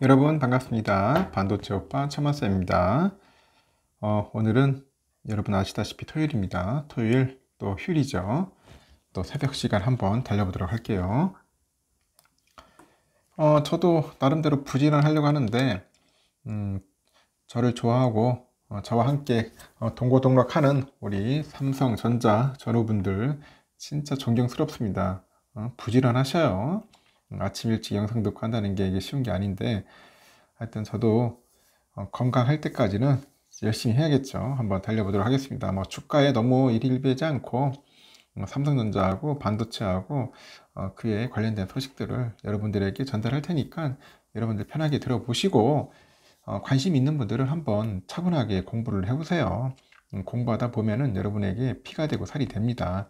여러분 반갑습니다. 반도체 오빠 천마쌤입니다 어, 오늘은 여러분 아시다시피 토요일입니다. 토요일 또 휴일이죠. 또 새벽 시간 한번 달려보도록 할게요. 어, 저도 나름대로 부지런 하려고 하는데 음, 저를 좋아하고 어, 저와 함께 어, 동고동락하는 우리 삼성전자 전우분들 진짜 존경스럽습니다. 어, 부지런하셔요. 아침 일찍 영상 듣고 한다는 게 이게 쉬운 게 아닌데 하여튼 저도 어, 건강할 때까지는 열심히 해야겠죠. 한번 달려보도록 하겠습니다. 뭐 주가에 너무 일일비하지 않고 뭐 삼성전자하고 반도체하고 어, 그에 관련된 소식들을 여러분들에게 전달할 테니까 여러분들 편하게 들어보시고 어, 관심 있는 분들은 한번 차분하게 공부를 해보세요. 음, 공부하다 보면은 여러분에게 피가 되고 살이 됩니다.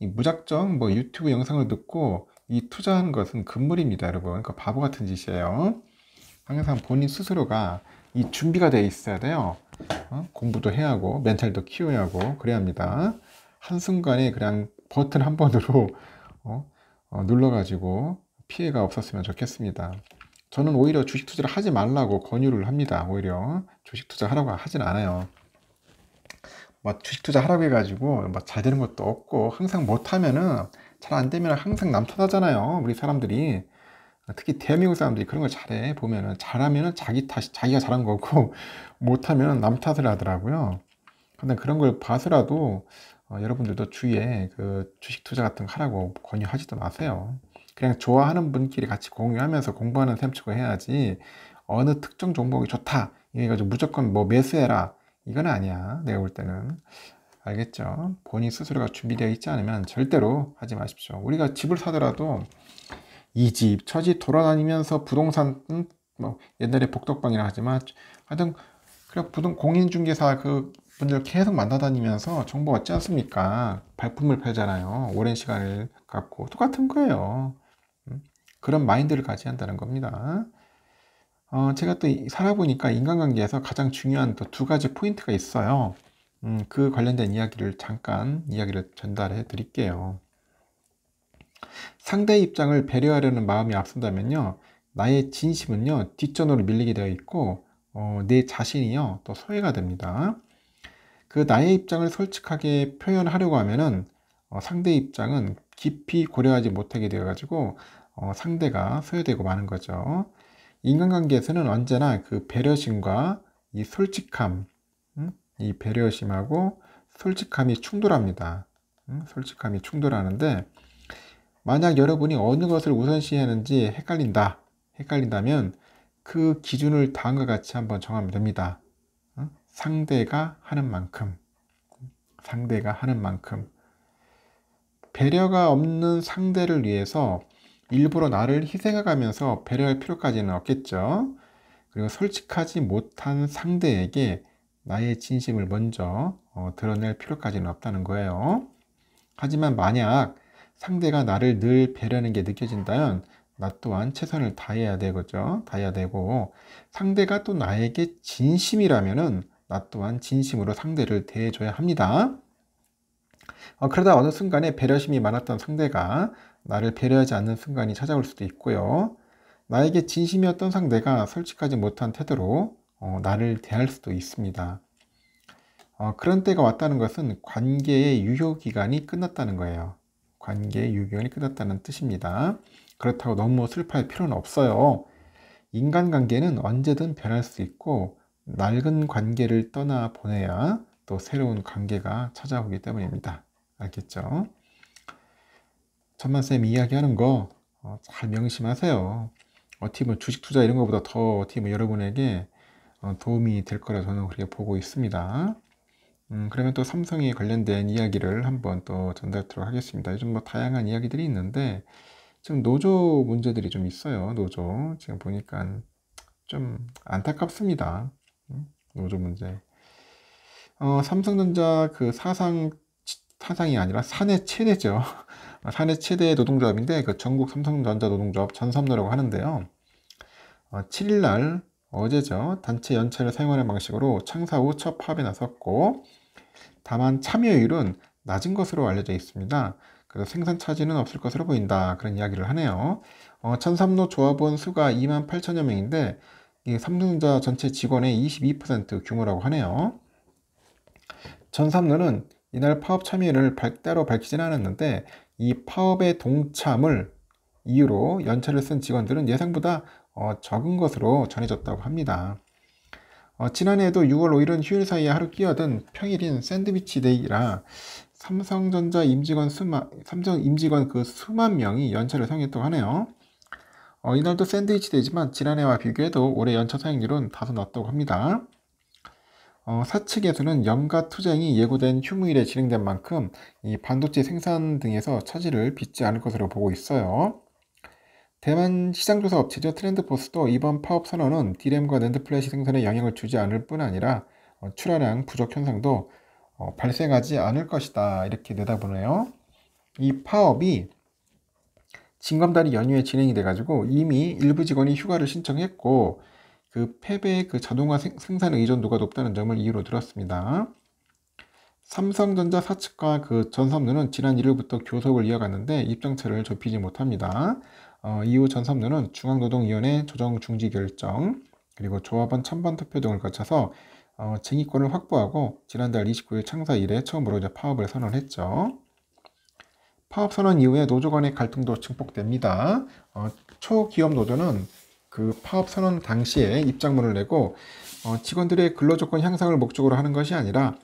무작정 뭐 유튜브 영상을 듣고 이 투자한 것은 금물입니다, 여러분. 그러니까 바보 같은 짓이에요. 항상 본인 스스로가 이 준비가 돼 있어야 돼요. 어? 공부도 해야 하고 멘탈도 키워야 하고 그래야 합니다. 한순간에 그냥 버튼 한 번으로 어? 어, 눌러가지고 피해가 없었으면 좋겠습니다. 저는 오히려 주식 투자를 하지 말라고 권유를 합니다. 오히려 주식 투자 하라고 하진 않아요. 막 뭐 주식 투자 하라고 해가지고 막잘 뭐 되는 것도 없고 항상 못하면은 잘안 되면 항상 남 탓하잖아요. 우리 사람들이. 특히 대한민국 사람들이 그런 걸 잘해. 보면은 잘하면 자기 탓, 자기가 잘한 거고 못하면남 탓을 하더라고요. 근데 그런 걸 봐서라도 어, 여러분들도 주위에 그 주식 투자 같은 거 하라고 권유하지도 마세요. 그냥 좋아하는 분끼리 같이 공유하면서 공부하는 셈 치고 해야지 어느 특정 종목이 좋다. 이거 무조건 뭐 매수해라. 이건 아니야. 내가 볼 때는. 알겠죠? 본인 스스로가 준비되어 있지 않으면 절대로 하지 마십시오. 우리가 집을 사더라도 이 집, 저 집 돌아다니면서 부동산, 음, 뭐 옛날에 복덕방이라 하지만 하여튼 그래 부동 공인중개사 그 분들 계속 만나다니면서 정보 얻지 않습니까? 발품을 팔잖아요. 오랜 시간을 갖고 똑같은 거예요. 음, 그런 마인드를 가지 한다는 겁니다. 어, 제가 또 살아보니까 인간관계에서 가장 중요한 또두 가지 포인트가 있어요. 음, 그 관련된 이야기를 잠깐 이야기를 전달해 드릴게요. 상대의 입장을 배려하려는 마음이 앞선다면요. 나의 진심은요. 뒷전으로 밀리게 되어 있고 어, 내 자신이요. 또 소외가 됩니다. 그 나의 입장을 솔직하게 표현하려고 하면은 어, 상대의 입장은 깊이 고려하지 못하게 되어 가지고 어, 상대가 소외되고 마는 거죠. 인간관계에서는 언제나 그 배려심과 이 솔직함, 음, 이 배려심하고 솔직함이 충돌합니다. 음? 솔직함이 충돌하는데 만약 여러분이 어느 것을 우선시하는지 헷갈린다. 헷갈린다면 그 기준을 다음과 같이 한번 정하면 됩니다. 음? 상대가 하는 만큼. 상대가 하는 만큼. 배려가 없는 상대를 위해서 일부러 나를 희생해면서 배려할 필요까지는 없겠죠. 그리고 솔직하지 못한 상대에게 나의 진심을 먼저 어, 드러낼 필요까지는 없다는 거예요. 하지만 만약 상대가 나를 늘 배려하는 게 느껴진다면 나 또한 최선을 다해야 되겠죠. 다해야 되고 상대가 또 나에게 진심이라면나 또한 진심으로 상대를 대해줘야 합니다. 어, 그러다 어느 순간에 배려심이 많았던 상대가 나를 배려하지 않는 순간이 찾아올 수도 있고요. 나에게 진심이었던 상대가 솔직하지 못한 태도로 어, 나를 대할 수도 있습니다. 어, 그런 때가 왔다는 것은 관계의 유효기간이 끝났다는 거예요. 관계의 유효기간이 끝났다는 뜻입니다. 그렇다고 너무 슬퍼할 필요는 없어요. 인간관계는 언제든 변할 수 있고 낡은 관계를 떠나 보내야 또 새로운 관계가 찾아오기 때문입니다. 알겠죠? 천만쌤 이야기하는 거잘 어, 명심하세요. 어떻게 보면 주식 투자 이런 것보다 더 어떻게 보면 여러분에게 어, 도움이 될 거라 저는 그렇게 보고 있습니다. 음, 그러면 또 삼성에 관련된 이야기를 한번 또 전달하도록 하겠습니다. 요즘 뭐 다양한 이야기들이 있는데 지금 노조 문제들이 좀 있어요. 노조 지금 보니까 좀 안타깝습니다. 음, 노조 문제. 어, 삼성전자 그 사상 사상이 아니라 사내 최대죠. 사내 최대 노동조합인데 그 전국 삼성전자 노동조합 전삼노라고 하는데요. 어, 7일날 어제죠. 단체 연차를 사용하는 방식으로 창사 후 첫 파업에 나섰고 다만 참여율은 낮은 것으로 알려져 있습니다. 그래서 생산 차지는 없을 것으로 보인다. 그런 이야기를 하네요. 어, 천삼로 조합원 수가 2만 8천여 명인데 이 삼성전자 전체 직원의 22% 규모라고 하네요. 전삼로는 이날 파업 참여를 대로 밝히진 않았는데 이 파업의 동참을 이유로 연차를 쓴 직원들은 예상보다 어, 적은 것으로 전해졌다고 합니다. 어, 지난해에도 6월 5일은 휴일 사이에 하루 끼어든 평일인 샌드위치 데이라 삼성전자 임직원 수만 삼성 임직원 그 수만 명이 연차를 사용했다고 하네요. 어, 이날도 샌드위치 데이지만 지난해와 비교해도 올해 연차 사용률은 다소 낮다고 합니다. 어, 사측에서는 염가 투쟁이 예고된 휴무일에 진행된 만큼 이 반도체 생산 등에서 차질을 빚지 않을 것으로 보고 있어요. 대만 시장조사 업체죠 트렌드포스도 이번 파업 선언은 디램과 랜드플래시 생산에 영향을 주지 않을 뿐 아니라 어, 출하량 부족 현상도 어, 발생하지 않을 것이다 이렇게 내다보네요. 이 파업이 징검다리 연휴에 진행이 돼가지고 이미 일부 직원이 휴가를 신청했고 그 패배의 그 자동화 생산 의존도가 높다는 점을 이유로 들었습니다. 삼성전자 사측과 그 전섭루는 지난 1일부터 교섭을 이어갔는데 입장차를 좁히지 못합니다. 어, 이후 전삼노은 중앙노동위원회 조정 중지 결정 그리고 조합원 찬반 투표 등을 거쳐서 어, 쟁의권을 확보하고 지난달 29일 창사 이래 처음으로 이제 파업을 선언했죠. 파업 선언 이후에 노조 간의 갈등도 증폭됩니다. 어, 초기업 노조는 그 파업 선언 당시에 입장문을 내고 어, 직원들의 근로조건 향상을 목적으로 하는 것이 아니라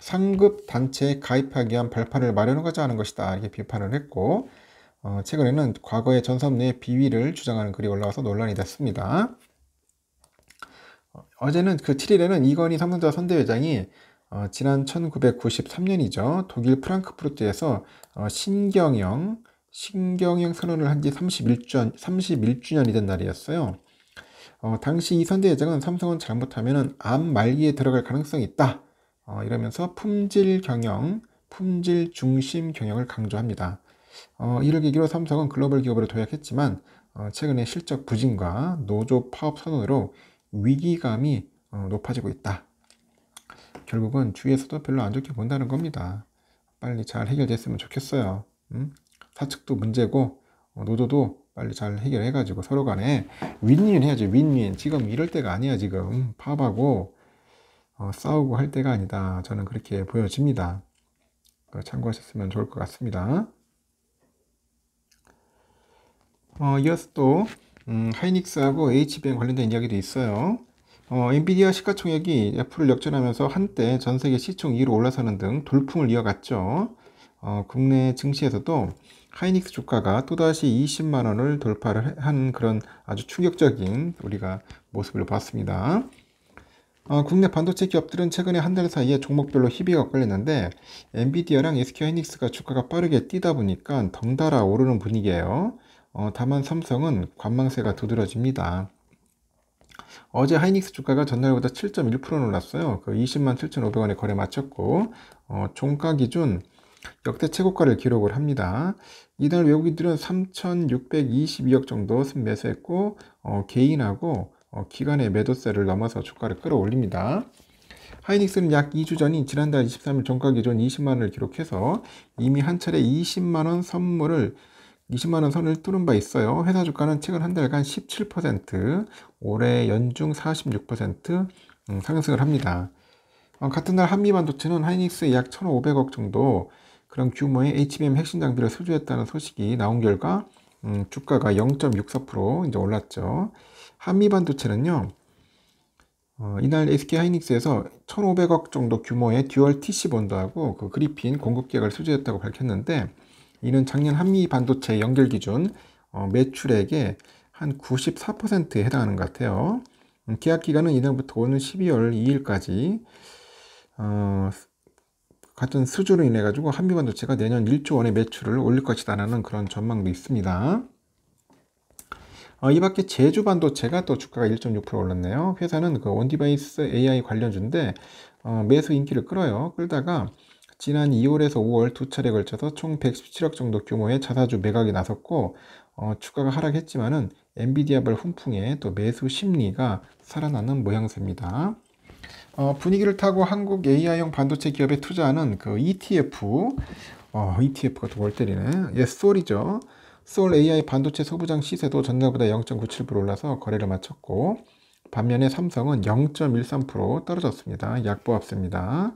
상급 단체에 가입하기 위한 발판을 마련하고자 하는 것이다 이렇게 비판을 했고 어, 최근에는 과거의 전섬 내 비위를 주장하는 글이 올라와서 논란이 됐습니다. 어, 어제는 그 7일에는 이건희 삼성자 선대회장이 어, 지난 1993년이죠. 독일 프랑크푸르트에서 어, 신경영, 신경영 선언을 한 지 31주년, 31주년이 된 날이었어요. 어, 당시 이 선대회장은 삼성은 잘못하면 암 말기에 들어갈 가능성이 있다. 어, 이러면서 품질 경영, 품질 중심 경영을 강조합니다. 어, 이를 계기로 삼성은 글로벌 기업으로 도약했지만 어, 최근에 실적 부진과 노조 파업 선언으로 위기감이 어, 높아지고 있다. 결국은 주위에서도 별로 안 좋게 본다는 겁니다. 빨리 잘 해결됐으면 좋겠어요. 음? 사측도 문제고 어, 노조도 빨리 잘 해결해가지고 서로 간에 윈윈 해야지 윈윈 지금 이럴 때가 아니야 지금 파업하고 어, 싸우고 할 때가 아니다 저는 그렇게 보여집니다 참고하셨으면 좋을 것 같습니다 어, 이어서 또 음, 하이닉스하고 HBM 관련된 이야기도 있어요. 어, 엔비디아 시가총액이 애플을 역전하면서 한때 전 세계 시총 2위로 올라서는 등 돌풍을 이어갔죠. 어, 국내 증시에서도 하이닉스 주가가 또다시 20만 원을 돌파를 한 그런 아주 충격적인 우리가 모습을 봤습니다. 어, 국내 반도체 기업들은 최근에 한 달 사이에 종목별로 희비가 걸렸는데 엔비디아랑 SK 하이닉스가 주가가 빠르게 뛰다 보니까 덩달아 오르는 분위기예요. 어, 다만 삼성은 관망세가 두드러집니다. 어제 하이닉스 주가가 전날보다 7.1% 올랐어요. 그 20만 7,500원에 거래 마쳤고 어, 종가 기준 역대 최고가를 기록을 합니다. 이날 외국인들은 3,622억 정도 매수했고 어, 개인하고 어, 기간의 매도세를 넘어서 주가를 끌어올립니다. 하이닉스는 약 2주 전인 지난달 23일 종가 기준 20만원을 기록해서 이미 한 차례 20만원 선물을 20만원 선을 뚫은 바 있어요. 회사 주가는 최근 한 달간 17%, 올해 연중 46% 음, 상승을 합니다. 어, 같은 날 한미반도체는 하이닉스 약 1,500억 정도 그런 규모의 HBM 핵심 장비를 소주했다는 소식이 나온 결과 음, 주가가 0.64% 이제 올랐죠. 한미반도체는요. 어, 이날 SK 하이닉스에서 1,500억 정도 규모의 듀얼 TC 본드하고 그 그리핀 공급 계약을 소지했다고 밝혔는데 이는 작년 한미 반도체 연결 기준 어, 매출액의 한 94%에 해당하는 것 같아요. 음, 계약 기간은 이날부터 오는 12월 2일까지 어, 같은 수주로 인해 가지고 한미 반도체가 내년 1조 원의 매출을 올릴 것이다라는 그런 전망도 있습니다. 어, 이 밖에 제주 반도체가 또 주가가 1.6% 올랐네요. 회사는 그 온디바이스 AI 관련주인데 어, 매수 인기를 끌어요. 끌다가 지난 2월에서 5월 두 차례 걸쳐서 총 117억 정도 규모의 자사주 매각이 나섰고 어, 주가가 하락했지만은 엔비디아발 훈풍에 또 매수 심리가 살아나는 모양새입니다. 어, 분위기를 타고 한국 AI형 반도체 기업에 투자하는 그 ETF, 어, ETF가 또 월때리네. 예, 솔이죠. 솔 AI 반도체 소부장 시세도 전날보다 0.97% 올라서 거래를 마쳤고, 반면에 삼성은 0.13% 떨어졌습니다. 약보합세입니다.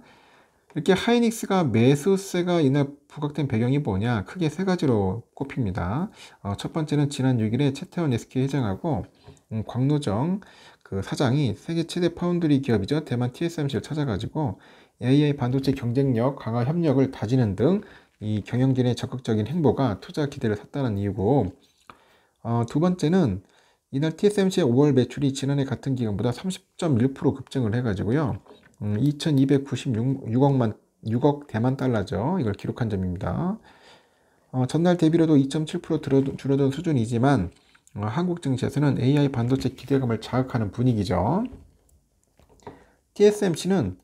이렇게 하이닉스가 매수세가 이날 부각된 배경이 뭐냐 크게 세 가지로 꼽힙니다. 어, 첫 번째는 지난 6일에 채태원 SK 회장하고 음, 광노정 그 사장이 세계 최대 파운드리 기업이죠 대만 TSMC를 찾아가지고 AI 반도체 경쟁력 강화 협력을 다지는 등 이 경영진의 적극적인 행보가 투자 기대를 샀다는 이유고 어, 두 번째는 이날 TSMC의 5월 매출이 지난해 같은 기간보다 30.1% 급증을 해가지고요. 음, 2296억만 6억 대만 달러죠. 이걸 기록한 점입니다. 어, 전날 대비로도 2.7% 줄어든 수준이지만 어, 한국 증시에서는 AI 반도체 기대감을 자극하는 분위기죠. TSMC는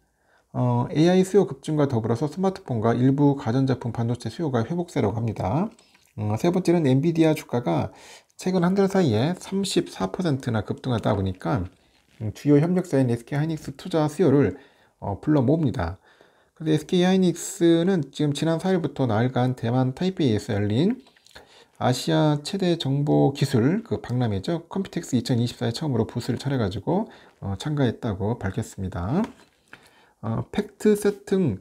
어, AI 수요 급증과 더불어서 스마트폰과 일부 가전제품 반도체 수요가 회복세라고 니다 어, 세 번째는 엔비디아 주가가 최근 한 달 사이에 34%나 급등하다 보니까 음, 주요 협력사인 SK 하이닉스 투자 수요를 어, 불러 모읍니다. 그래서 SK 하이닉스는 지금 지난 4일부터 나흘간 대만 타이베이에서 열린 아시아 최대 정보 기술 그 박람회죠. 컴퓨텍스 2024에 처음으로 부스를 차려가지고 어, 참가했다고 밝혔습니다. 어, 팩트셋 등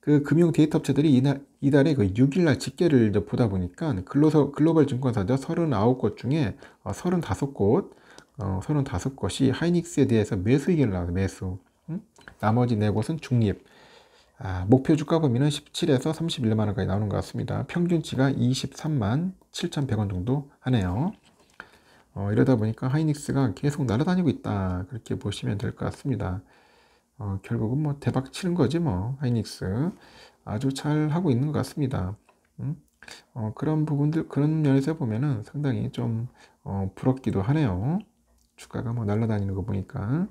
그 금융 데이터 업체들이 이날, 이달에 그 6일날 집계를 보다 보니까 글로서, 글로벌 증권사죠. 39곳 중에 어, 35곳 어, 35곳이 하이닉스에 대해서 매수 의견을 나와서 매수. 응? 나머지 4곳은 중립. 아, 목표 주가 범위는 17에서 31만 원까지 나오는 것 같습니다. 평균치가 23만 7,100원 정도 하네요. 어, 이러다 보니까 하이닉스가 계속 날아다니고 있다. 그렇게 보시면 될 것 같습니다. 어, 결국은 뭐 대박 치는 거지 뭐 하이닉스 아주 잘 하고 있는 것 같습니다. 음? 어, 그런 부분들 그런 면에서 보면은 상당히 좀 어, 부럽기도 하네요. 주가가 뭐 날라다니는 거 보니까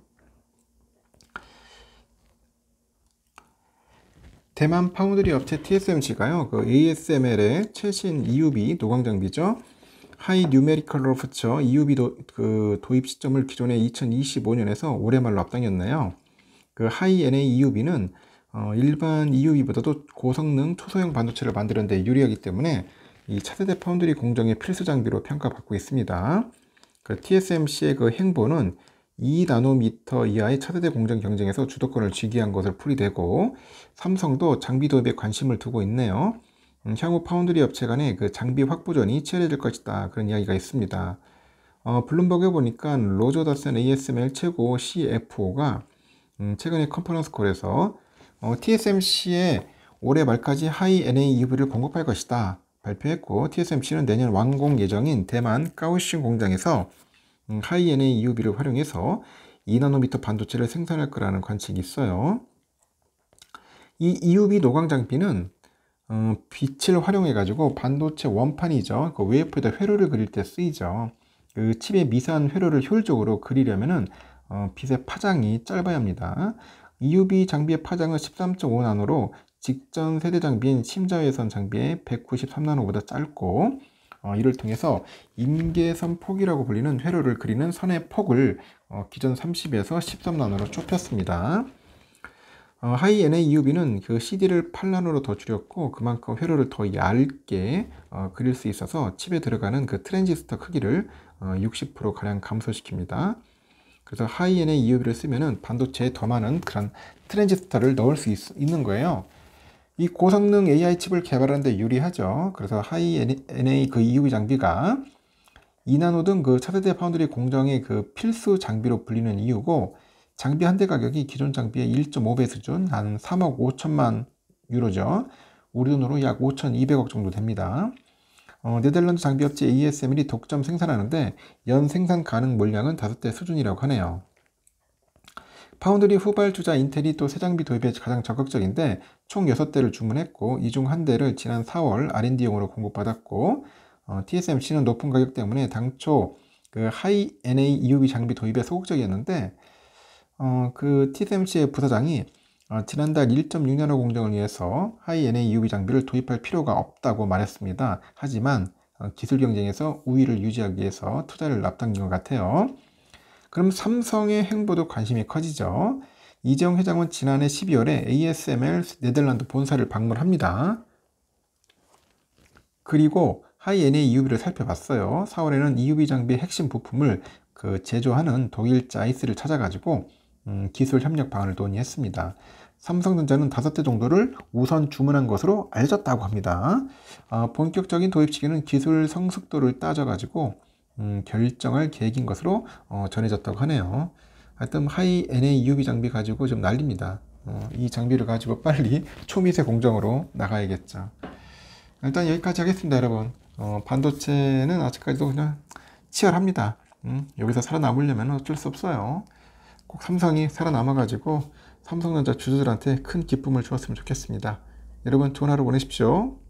대만 파운드리 업체 TSMC가요. 그 ASML의 최신 EUV 노광장비죠. 하이 뉴메리컬로 프여 EUV 도, 그 도입 시점을 기존의 2025년에서 올해 말로 앞당겼네요. 그 하이 NA EUV는 어, 일반 EUV보다도 고성능 초소형 반도체를 만드는 데 유리하기 때문에 이 차세대 파운드리 공정의 필수 장비로 평가받고 있습니다. 그러니까 TSMC의 그 행보는 2나노미터 이하의 차세대 공정 경쟁에서 주도권을 쥐기한 것을 풀이되고 삼성도 장비 도입에 관심을 두고 있네요. 음, 향후 파운드리 업체 간의 그 장비 확보전이 치열해질 것이다 그런 이야기가 있습니다. 어, 블룸버그에 보니까 로저다슨 ASML 최고 CFO가 음, 최근에 컨퍼런스 콜에서 어, TSMC의 올해 말까지 하이 NA EUV를 공급할 것이다. 발표했고 TSMC는 내년 완공 예정인 대만 까오싱 공장에서 음, 하이엔의 EUV를 활용해서 2나노미터 반도체를 생산할 거라는 관측이 있어요. 이 EUV 노광 장비는 음, 빛을 활용해 가지고 반도체 원판이죠. 그 웨이프에다 회로를 그릴 때 쓰이죠. 그 칩의 미세한 회로를 효율적으로 그리려면은 어, 빛의 파장이 짧아야 합니다. EUV 장비의 파장은 13.5나노로 직전 세대 장비인 심자외선 장비의 193나노보다 짧고 어, 이를 통해서 임계선 폭이라고 불리는 회로를 그리는 선의 폭을 어, 기존 30에서 13나노로 좁혔습니다. 어, 하이 NAUB는 그 CD를 8나노로 더 줄였고 그만큼 회로를 더 얇게 어, 그릴 수 있어서 칩에 들어가는 그 트랜지스터 크기를 어, 60% 가량 감소시킵니다. 그래서 하이 NAUB를 쓰면은 반도체에 더 많은 그런 트랜지스터를 넣을 수 있, 는 거예요. 이 고성능 AI 칩을 개발하는데 유리하죠. 그래서 하이 NA 그 이후 e 장비가 2나노 등 그 차세대 파운드리 공정의 그 필수 장비로 불리는 이유고 장비 한 대 가격이 기존 장비의 1.5배 수준 한 3억 5천만 유로죠. 우리 돈으로 약 5,200억 정도 됩니다. 어, 네덜란드 장비업체 ASML이 독점 생산하는데 연 생산 가능 물량은 5대 수준이라고 하네요. 파운드리 후발 투자 인텔이 또 새장비 도입에 가장 적극적인데 총 6대를 주문했고 이 중 한 대를 지난 4월 R&D용으로 공급받았고 어, TSMC는 높은 가격 때문에 당초 그 하이 NA EUV 장비 도입에 소극적이었는데 어, 그 TSMC의 부사장이 어, 지난달 1 6년후 공정을 위해서 하이 NA EUV 장비를 도입할 필요가 없다고 말했습니다. 하지만 어, 기술 경쟁에서 우위를 유지하기 위해서 투자를 앞당긴 것 같아요. 그럼 삼성의 행보도 관심이 커지죠. 이재용 회장은 지난해 12월에 ASML 네덜란드 본사를 방문합니다. 그리고 하이엔의 EUV를 살펴봤어요. 4월에는 EUV 장비 핵심 부품을 그 제조하는 독일 자이스를 찾아가지고 음, 기술 협력 방안을 논의했습니다. 삼성전자는 5대 정도를 우선 주문한 것으로 알려졌다고 합니다. 아, 본격적인 도입 시기는 기술 성숙도를 따져가지고 음, 결정할 계획인 것으로 어, 전해졌다고 하네요. 하여튼 하이 NAUB 장비 가지고 좀 난립니다. 어, 이 장비를 가지고 빨리 초미세 공정으로 나가야겠죠. 일단 여기까지 하겠습니다, 여러분. 어, 반도체는 아직까지도 그냥 치열합니다. 음, 여기서 살아남으려면 어쩔 수 없어요. 꼭 삼성이 살아남아가지고 삼성전자 주주들한테 큰 기쁨을 주었으면 좋겠습니다. 여러분 좋은 하루 보내십시오.